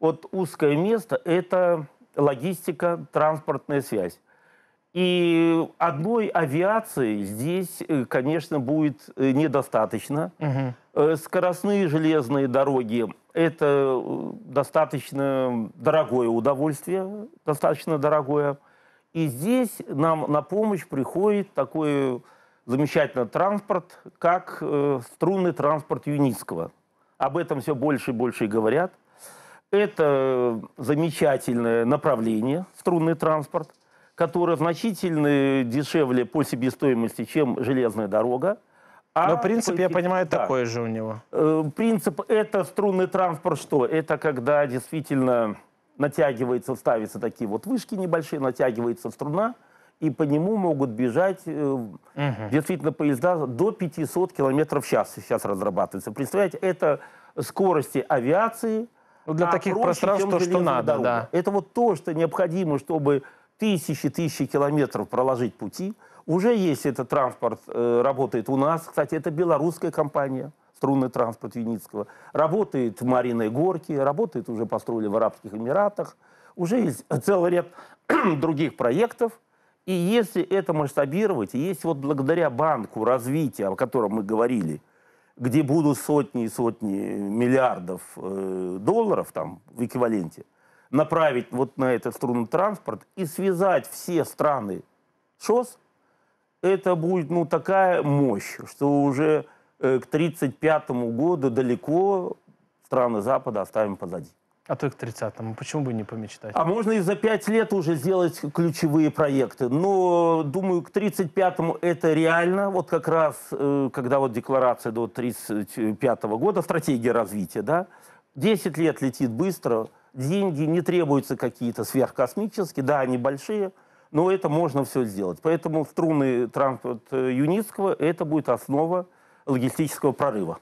вот узкое место – это логистика, транспортная связь. И одной авиации здесь, э, конечно, будет э, недостаточно. Угу. Скоростные железные дороги – это достаточно дорогое удовольствие, достаточно дорогое. И здесь нам на помощь приходит такой замечательный транспорт, как струнный транспорт Юницкого. Об этом все больше и больше говорят – это э, замечательное направление, струнный транспорт, которое значительно дешевле по себестоимости, чем железная дорога. А Но принцип, я понимаю, да. такой же у него. Э, принцип – это струнный транспорт что? Это когда действительно натягивается, ставятся такие вот вышки небольшие, натягивается струна, и по нему могут бежать угу. действительно поезда до 500 км в час сейчас разрабатываются. Представляете, это скорости авиации – ну, для а таких проще, пространств, то, что надо. Дорога. Да. Это вот то, что необходимо, чтобы тысячи-тысячи километров проложить пути. Уже есть этот транспорт, э, работает у нас. Кстати, это белорусская компания струнный транспорт Юницкого. Работает в Мариной Горке, работает уже построили в Арабских Эмиратах. Уже есть целый ряд других проектов. И если это масштабировать, и если вот благодаря банку развития, о котором мы говорили, где будут сотни и сотни миллиардов э, долларов там в эквиваленте, направить вот на этот струнный транспорт и связать все страны ШОС, это будет ну, такая мощь, что уже э, к 1935 году далеко страны Запада оставим позади. А то к 30-му. Почему бы не помечтать? А можно и за 5 лет уже сделать ключевые проекты. Но, думаю, к 35-му это реально. Вот как раз, э, когда вот декларация до 35-го года, стратегия развития, да, 10 лет летит быстро, деньги не требуются какие-то сверхкосмические, да, они большие, но это можно все сделать. Поэтому струнный транспорт э, Юницкого – это будет основа логистического прорыва.